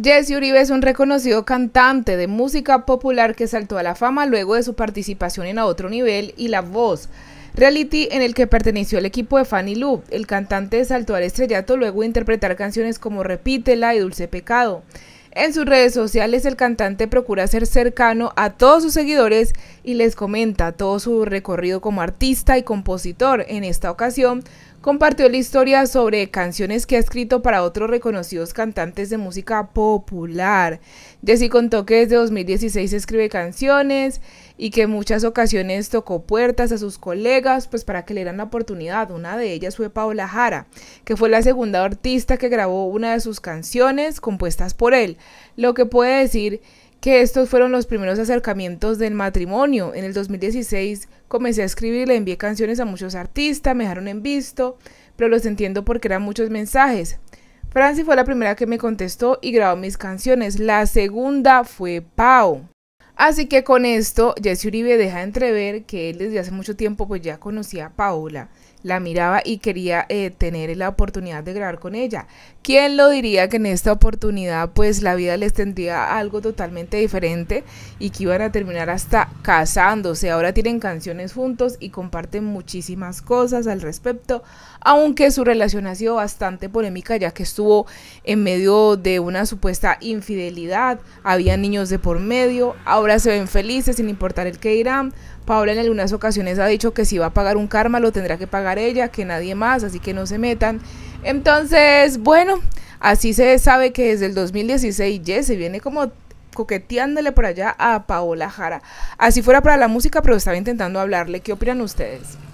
Jesse Uribe es un reconocido cantante de música popular que saltó a la fama luego de su participación en A Otro Nivel y La Voz, reality en el que perteneció el equipo de Fanny Lu. El cantante saltó al estrellato luego de interpretar canciones como Repítela y Dulce Pecado. En sus redes sociales el cantante procura ser cercano a todos sus seguidores y les comenta todo su recorrido como artista y compositor. En esta ocasión compartió la historia sobre canciones que ha escrito para otros reconocidos cantantes de música popular. Jesse contó que desde 2016 escribe canciones y que en muchas ocasiones tocó puertas a sus colegas pues para que le dieran la oportunidad. Una de ellas fue Paola Jara, que fue la segunda artista que grabó una de sus canciones compuestas por él lo que puede decir que estos fueron los primeros acercamientos del matrimonio. En el 2016 comencé a escribir, le envié canciones a muchos artistas, me dejaron en visto, pero los entiendo porque eran muchos mensajes. Franci fue la primera que me contestó y grabó mis canciones. La segunda fue Pau. Así que con esto, Jesse Uribe deja entrever que él desde hace mucho tiempo pues ya conocía a Paula, la miraba y quería eh, tener la oportunidad de grabar con ella. ¿Quién lo diría que en esta oportunidad pues la vida les tendría algo totalmente diferente y que iban a terminar hasta casándose? Ahora tienen canciones juntos y comparten muchísimas cosas al respecto, aunque su relación ha sido bastante polémica ya que estuvo en medio de una supuesta infidelidad, había niños de por medio, ahora se ven felices sin importar el que dirán. Paola en algunas ocasiones ha dicho que si va a pagar un karma lo tendrá que pagar ella, que nadie más, así que no se metan. Entonces, bueno, así se sabe que desde el 2016 Jesse se viene como coqueteándole por allá a Paola Jara. Así fuera para la música, pero estaba intentando hablarle. ¿Qué opinan ustedes?